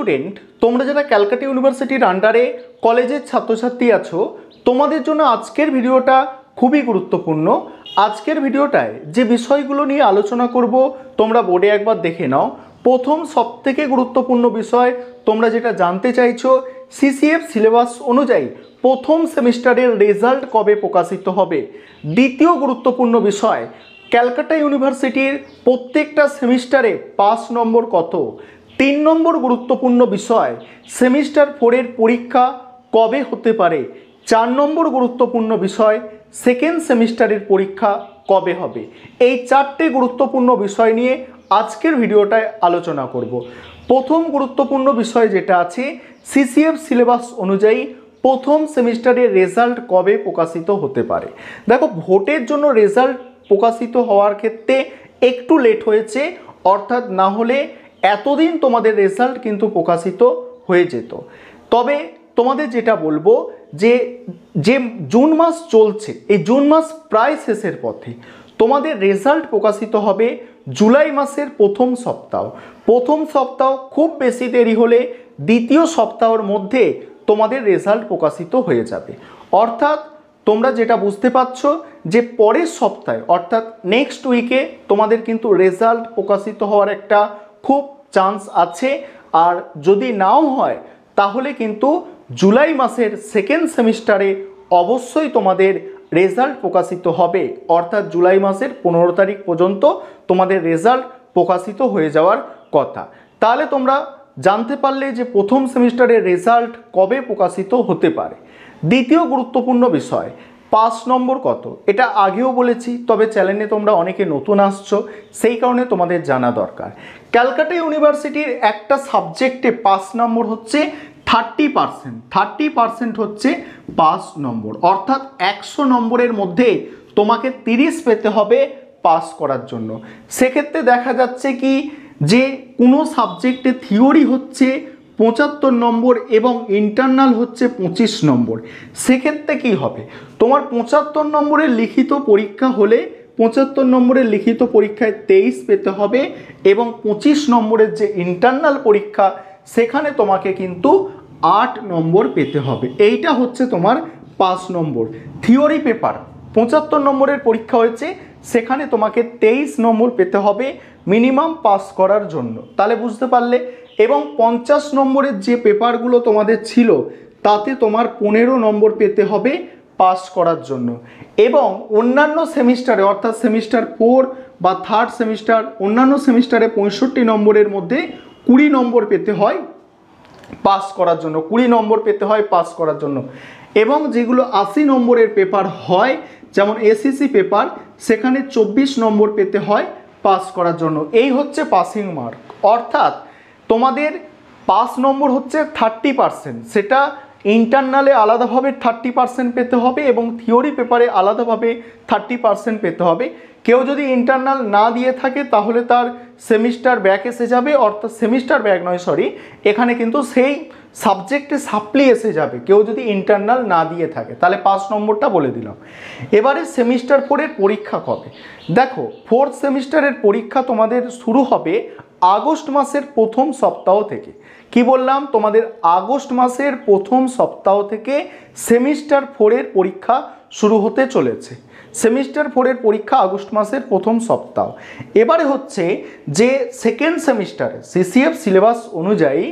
student তোমরা যারা ক্যালকাটা ইউনিভার্সিটির আন্ডারে কলেজের ছাত্রছাত্রী আছো তোমাদের জন্য আজকের ভিডিওটা খুবই গুরুত্বপূর্ণ আজকের ভিডিওটায় যে বিষয়গুলো নিয়ে আলোচনা করব তোমরা বোর্ডে একবার দেখে নাও প্রথম সবথেকে গুরুত্বপূর্ণ বিষয় তোমরা যেটা জানতে চাইছো সিসিএফ সিলেবাস অনুযায়ী প্রথম সেমিস্টারের রেজাল্ট কবে প্রকাশিত হবে দ্বিতীয় গুরুত্বপূর্ণ বিষয় ক্যালকাটা ইউনিভার্সিটির প্রত্যেকটা সেমিস্টারে পাস নম্বর কত তিন নম্বর গুরুত্বপূর্ণ বিষয় সেমিস্টার ফোরের পরীক্ষা কবে হতে পারে চার নম্বর গুরুত্বপূর্ণ বিষয় সেকেন্ড সেমিস্টারের পরীক্ষা কবে হবে এই চারটে গুরুত্বপূর্ণ বিষয় নিয়ে আজকের ভিডিওটায় আলোচনা করব প্রথম গুরুত্বপূর্ণ বিষয় যেটা আছে সিসিএফ সিলেবাস অনুযায়ী প্রথম সেমিস্টারের রেজাল্ট কবে প্রকাশিত হতে পারে দেখো ভোটের জন্য রেজাল্ট প্রকাশিত হওয়ার ক্ষেত্রে একটু লেট হয়েছে অর্থাৎ না হলে এতদিন তোমাদের রেজাল্ট কিন্তু প্রকাশিত হয়ে যেত তবে তোমাদের যেটা বলবো যে যে জুন মাস চলছে এই জুন মাস প্রায় শেষের পথে তোমাদের রেজাল্ট প্রকাশিত হবে জুলাই মাসের প্রথম সপ্তাহ প্রথম সপ্তাহ খুব বেশি দেরি হলে দ্বিতীয় সপ্তাহের মধ্যে তোমাদের রেজাল্ট প্রকাশিত হয়ে যাবে অর্থাৎ তোমরা যেটা বুঝতে পারছ যে পরের সপ্তাহে অর্থাৎ নেক্সট উইকে তোমাদের কিন্তু রেজাল্ট প্রকাশিত হওয়ার একটা খুব চান্স আছে আর যদি নাও হয় তাহলে কিন্তু জুলাই মাসের সেকেন্ড সেমিস্টারে অবশ্যই তোমাদের রেজাল্ট প্রকাশিত হবে অর্থাৎ জুলাই মাসের পনেরো তারিখ পর্যন্ত তোমাদের রেজাল্ট প্রকাশিত হয়ে যাওয়ার কথা তাহলে তোমরা জানতে পারলে যে প্রথম সেমিস্টারের রেজাল্ট কবে প্রকাশিত হতে পারে দ্বিতীয় গুরুত্বপূর্ণ বিষয় পাঁচ নম্বর কত এটা আগেও বলেছি তবে চ্যানেলে তোমরা অনেকে নতুন আসছো সেই কারণে তোমাদের জানা দরকার ক্যালকাটা ইউনিভার্সিটির একটা সাবজেক্টে পাঁচ নম্বর হচ্ছে থার্টি পার্সেন্ট থার্টি পার্সেন্ট হচ্ছে পাঁচ নম্বর অর্থাৎ একশো নম্বরের মধ্যে তোমাকে তিরিশ পেতে হবে পাস করার জন্য সেক্ষেত্রে দেখা যাচ্ছে কি যে কোনো সাবজেক্টে থিওরি হচ্ছে পঁচাত্তর নম্বর এবং ইন্টারনাল হচ্ছে পঁচিশ নম্বর সেক্ষেত্রে কি হবে তোমার পঁচাত্তর নম্বরের লিখিত পরীক্ষা হলে পঁচাত্তর নম্বরের লিখিত পরীক্ষায় তেইশ পেতে হবে এবং পঁচিশ নম্বরের যে ইন্টারনাল পরীক্ষা সেখানে তোমাকে কিন্তু আট নম্বর পেতে হবে এইটা হচ্ছে তোমার পাঁচ নম্বর থিওরি পেপার পঁচাত্তর নম্বরের পরীক্ষা হয়েছে সেখানে তোমাকে তেইশ নম্বর পেতে হবে মিনিমাম পাস করার জন্য তাহলে বুঝতে পারলে এবং পঞ্চাশ নম্বরের যে পেপারগুলো তোমাদের ছিল তাতে তোমার পনেরো নম্বর পেতে হবে পাস করার জন্য এবং অন্যান্য সেমিস্টারে অর্থাৎ সেমিস্টার ফোর বা থার্ড সেমিস্টার অন্যান্য সেমিস্টারে পঁয়ষট্টি নম্বরের মধ্যে কুড়ি নম্বর পেতে হয় পাস করার জন্য কুড়ি নম্বর পেতে হয় পাস করার জন্য এবং যেগুলো আশি নম্বরের পেপার হয় যেমন এসিসি পেপার সেখানে চব্বিশ নম্বর পেতে হয় পাস করার জন্য এই হচ্ছে পাসিং মার্ক অর্থাৎ তোমাদের পাস নম্বর হচ্ছে থার্টি পারসেন্ট সেটা ইন্টারনালে আলাদাভাবে থার্টি পার্সেন্ট পেতে হবে এবং থিওরি পেপারে আলাদাভাবে থার্টি পার্সেন্ট পেতে হবে কেউ যদি ইন্টারনাল না দিয়ে থাকে তাহলে তার সেমিস্টার ব্যাক এসে যাবে অর্থাৎ সেমিস্টার ব্যাক নয় সরি এখানে কিন্তু সেই সাবজেক্টে সাপ্লি এসে যাবে কেউ যদি ইন্টারনাল না দিয়ে থাকে তাহলে পাঁচ নম্বরটা বলে দিলাম এবারে সেমিস্টার ফোরের পরীক্ষা কবে দেখো ফোর্থ সেমিস্টারের পরীক্ষা তোমাদের শুরু হবে আগস্ট মাসের প্রথম সপ্তাহ থেকে কি বললাম তোমাদের আগস্ট মাসের প্রথম সপ্তাহ থেকে সেমিস্টার ফোরের পরীক্ষা শুরু হতে চলেছে সেমিস্টার ফোরের পরীক্ষা আগস্ট মাসের প্রথম সপ্তাহ এবারে হচ্ছে যে সেকেন্ড সেমিস্টারে সিসিএফ সিলেবাস অনুযায়ী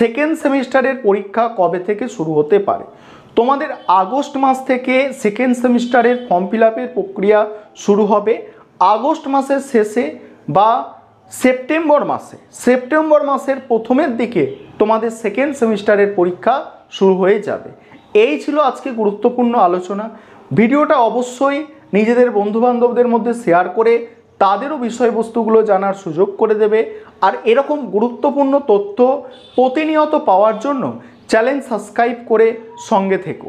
সেকেন্ড সেমিস্টারের পরীক্ষা কবে থেকে শুরু হতে পারে তোমাদের আগস্ট মাস থেকে সেকেন্ড সেমিস্টারের ফর্ম ফিল প্রক্রিয়া শুরু হবে আগস্ট মাসের শেষে বা সেপ্টেম্বর মাসে সেপ্টেম্বর মাসের প্রথমের দিকে তোমাদের সেকেন্ড সেমিস্টারের পরীক্ষা শুরু হয়ে যাবে এই ছিল আজকে গুরুত্বপূর্ণ আলোচনা ভিডিওটা অবশ্যই নিজেদের বন্ধুবান্ধবদের মধ্যে শেয়ার করে তাদেরও বিষয়বস্তুগুলো জানার সুযোগ করে দেবে আর এরকম গুরুত্বপূর্ণ তথ্য প্রতিনিয়ত পাওয়ার জন্য চ্যানেল সাবস্ক্রাইব করে সঙ্গে থেকো